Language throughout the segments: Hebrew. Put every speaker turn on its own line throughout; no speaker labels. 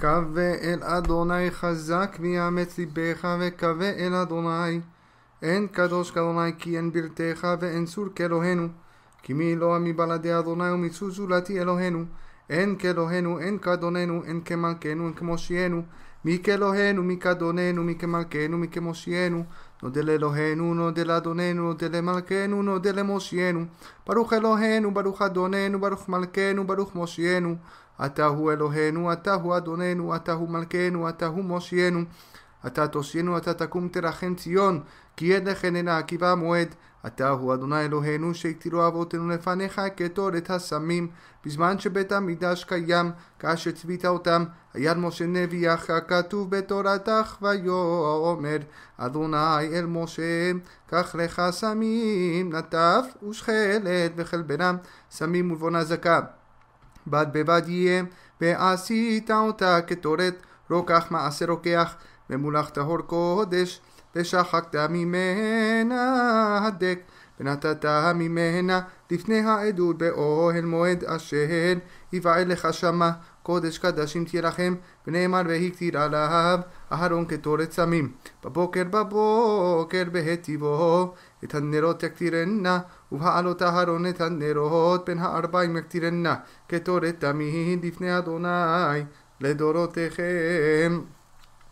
קווה אל אדוני חזק ויאמץ ליבך וקווה אל אדוני אין קדוש כאדוני כי אין בלתך ואין סור כאלוהינו כי מי אלוה לא מבלעדי אדוני ומצו זולתי אלוהינו אין כאלוהינו אין כאדוננו אין כמלכנו אין כמושיענו מי כאלוהינו מי כאדוננו מי כמלכנו מי כמושיענו נודה לאלוהינו נודה לאדוננו נודה למלכנו נודה למושיענו ברוך אלוהינו ברוך אדוננו ברוך מלכנו ברוך מושיענו אתה הוא אלוהינו, אתה הוא אדוננו, אתה הוא מלכנו, אתה הוא מושיענו. אתה תושיענו, אתה תקום תרחם ציון, כי לכן אינה עקיבה מועד. אתה הוא אדוני אלוהינו, שהקטירו אבותינו לפניך כתור את הסמים, בזמן שבית המקדש קיים, כאשר צבית אותם, היד משה נביאך, כתוב בתורתך, ויאמר אדוני אל משה, קח לך סמים, נטף ושכלת וחלבנם, סמים ובונה זקה. בד בבד יהיה, ועשית אותה כתורת, רוקח מעשה רוקח, ומולך טהור קודש, ושחקת ממנה הדק, ונתת ממנה לפני העדות באוהל מועד אשר יבעל לך שמה קודש קדשים תהיה לכם, ונאמר והיא עליו אהרון כתורת סמים. בבוקר בבוקר בהטיבו, את הנרות יקטירנה, ובעלות אהרון את הנרות, בין הארבעים יקטירנה, כתורת תמיד לפני אדוני לדורותיכם.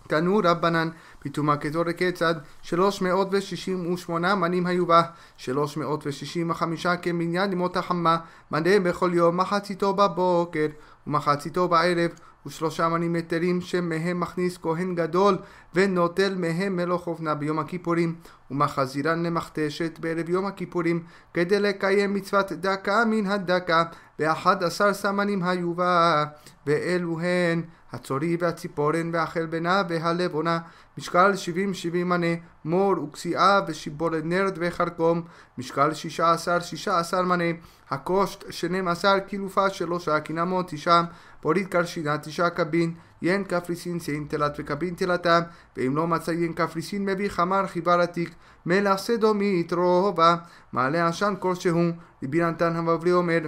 תנו רבנן, פתאומה כתורת כיצד, שלוש מאות ושישים ושמונה מנים היו בה, שלוש מאות ושישים וחמישה כמניין ימות החמה, מנה בכל יום, מחציתו בבוקר, ומחציתו בערב, ושלושה מנים יתרים שמהם מכניס כהן גדול, ונוטל מהם מלוך אופנה ביום הכיפורים, ומחזירן למכתשת בערב יום הכיפורים, כדי לקיים מצוות דקה מן הדקה, ואחד עשר סמנים היו בה, ואלו הן הצורי והציפורן והחלבנה והלבונה, משקל שבעים שבעים מנה מור וקסיעה ושיבורת נרד וחרקום, משקל שישה עשר, שישה עשר מנה, הקושט שנים עשר, קילופה שלושה, קינמון תשעה, פורית קרשינה תשעה קבין, יין קפריסין שיין תלת וקבין תלתה ואם לא מצא יין קפריסין מביא חמר חיבר עתיק, מלח סדומית רובה, מעלה עשן כלשהו, נתן המבלי אומר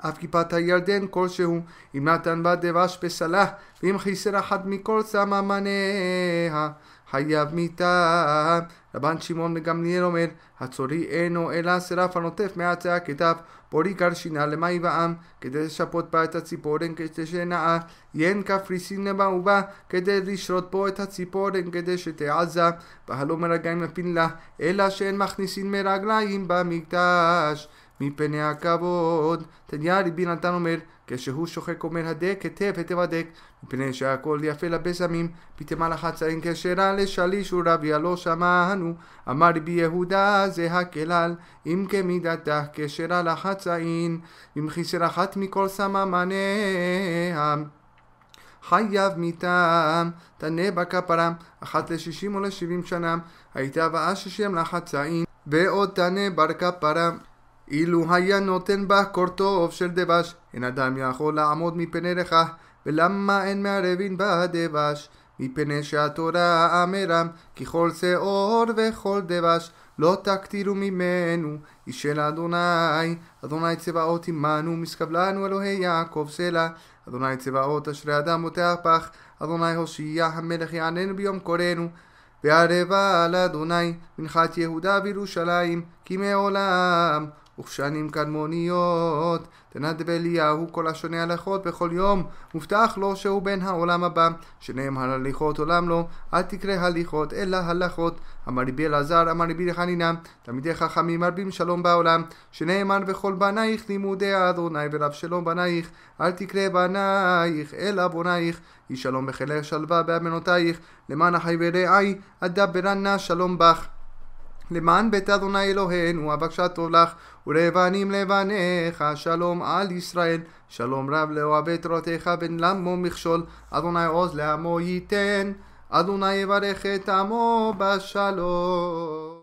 אף כיפת הירדן כלשהו, אם נתן בה דבש בסלח, ואם חיסר אחת מכל סממניה. חייב מיתה. רבן שמעון בגמליאל אומר, הצורי אינו אלא שרף הנוטף מעצי הכתב, פורי קרשינה למאי בעם, כדי לשפות בה את הציפורן כדי שנאה, יין קפריסין לבה ובא, כדי לשרות בו את הציפורן כדי שתעזה, והלא מרגעים מפין לה, אלא שאין מכניסין מרגליים במקדש. מפני הכבוד, תניה רבי נתן אומר, כשהוא שוחק אומר הדק היטב היטב הדק, מפני שהכל יפה לבשמים, פיתמה לחצרים כשרה לשליש ורביה לא שמענו, אמר רבי יהודה זה הכלל, אם כמידתך כשרה לחצאין, אם חיסר אחת מכל סממניה. חייב מטעם, תנא בכפרם, אחת לשישים או לשבעים שנה, הייתה הבאה ששם לחצאין, ועוד תנא בר כפרם. אילו היה נותן בה קורטוב של דבש, אין אדם יכול לעמוד מפני לכך, ולמה אין מערבין בה דבש? מפני שהתורה אמרם, ככל שאור וכל דבש, לא תקטירו ממנו, איש של אדוני, אדוני צבאות עמנו, משכב לנו אלוהי יעקב סלע, אדוני צבאות אשרי אדם מותח פח, אדוני הושיע המלך יעננו ביום קוראנו, וערבה על אדוני, מנחת יהודה וירושלים, כי מעולם וכשנים קדמוניות, תנד אליהו כל השונה הלכות בכל יום, מובטח לו שהוא בן העולם הבא, שנאמר הליכות עולם לו, אל תקרא הליכות אלא הלכות. אמר רבי אלעזר, אמר רבי חנינא, תלמידי חכמים מרבים שלום בעולם, שנאמר וכל בנייך לימודי אדוני ורב שלום בנייך, אל תקרא בנייך אלא בונייך, יהי שלום בחילך שלווה באמנותייך, למען החברי עי, אדברנה שלום בך. למען בית אדוני אלוהינו אבקשה טוב לך ולבנים לבניך שלום על ישראל שלום רב לאוהבי תורתך בן למו מכשול אדוני עוז לעמו ייתן אדוני יברך את עמו בשלום